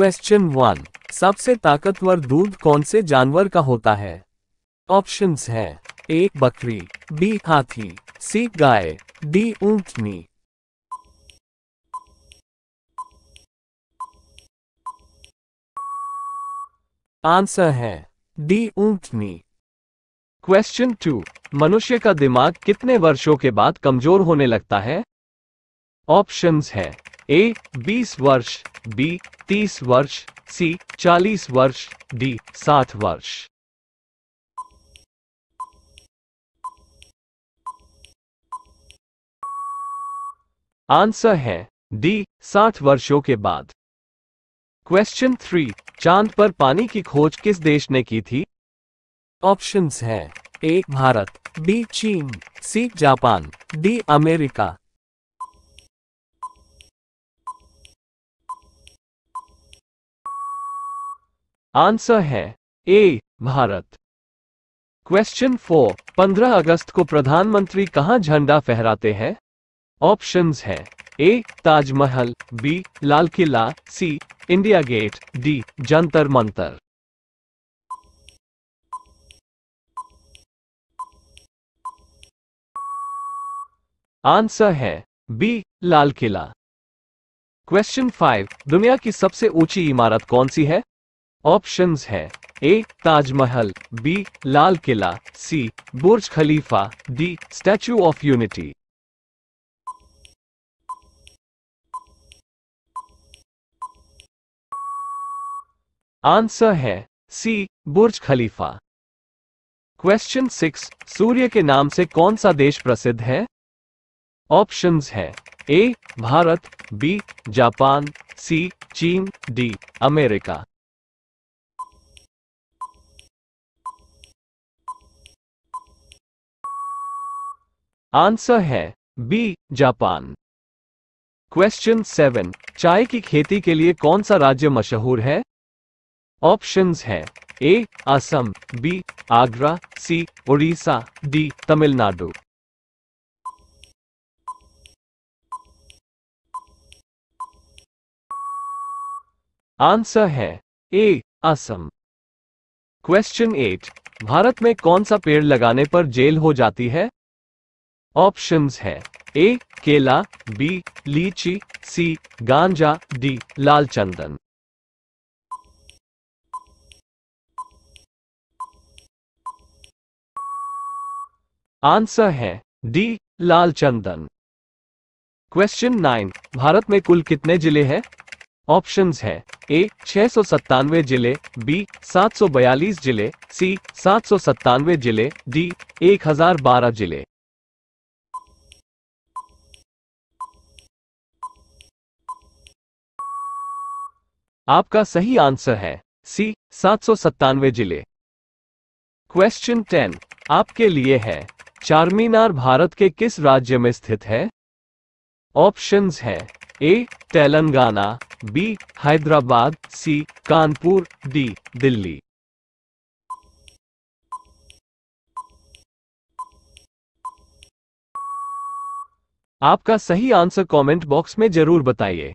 question one सबसे ताकतवर दूध कौन से जानवर का होता है ऑप्शंस है ए बकरी बी हाथी सी गाय डी ऊंटनी आंसर है डी ऊंटनी क्वेश्चन टू मनुष्य का दिमाग कितने वर्षों के बाद कमजोर होने लगता है ऑप्शंस है ए 20 वर्ष बी 30 वर्ष सी 40 वर्ष डी 60 वर्ष आंसर है डी 60 वर्षों के बाद क्वेश्चन थ्री चांद पर पानी की खोज किस देश ने की थी ऑप्शंस हैं ए भारत बी चीन C Japan D America answer है ए भारत क्वेश्चन फोर पंद्रह अगस्त को प्रधानमंत्री कहाँ झंडा फहराते हैं ऑप्शंस हैं A Taj Mahal B Lal Qila C India Gate D Jantar Mantar answer है B Lal Qila question five दुनिया की सबसे ऊंची इमारत कौन सी है ऑप्शंस हैं A Taj Mahal B Lal Qila C Burj Khalifa D statue of unity answer है सी बुर्ज खलीफा क्वेश्चन सिक्स सूर्य के नाम से कौन सा देश प्रसिद्ध है ऑप्शंस है A Bharat B Japan C चीन डी अमेरिका आंसर है बी जापान क्वेश्चन सेवन चाय की खेती के लिए कौन सा राज्य मशहूर है ऑप्शंस है A Assam B Agra C Orissa D Tamil Nadu answer है A Assam question eight Bharat में कौन सा पेड़ लगाने पर जेल हो जाती है ऑप्शंस है ए केला बी लीची सी गांजा डी लाल चंदन आंसर है डी लाल चंदन क्वेश्चन नाइन भारत में कुल कितने जिले हैं ऑप्शंस है ए छह जिले बी 742 जिले सी सात जिले डी 1012 जिले आपका सही आंसर है सी सात सौ सत्तानवे जिले क्वेश्चन टेन आपके लिए है चारमीनार भारत के किस राज्य में स्थित है ऑप्शंस हैं A Telangana B Hyderabad C Kanpur D Delhi आपका सही आंसर कमेंट बॉक्स में जरूर बताइए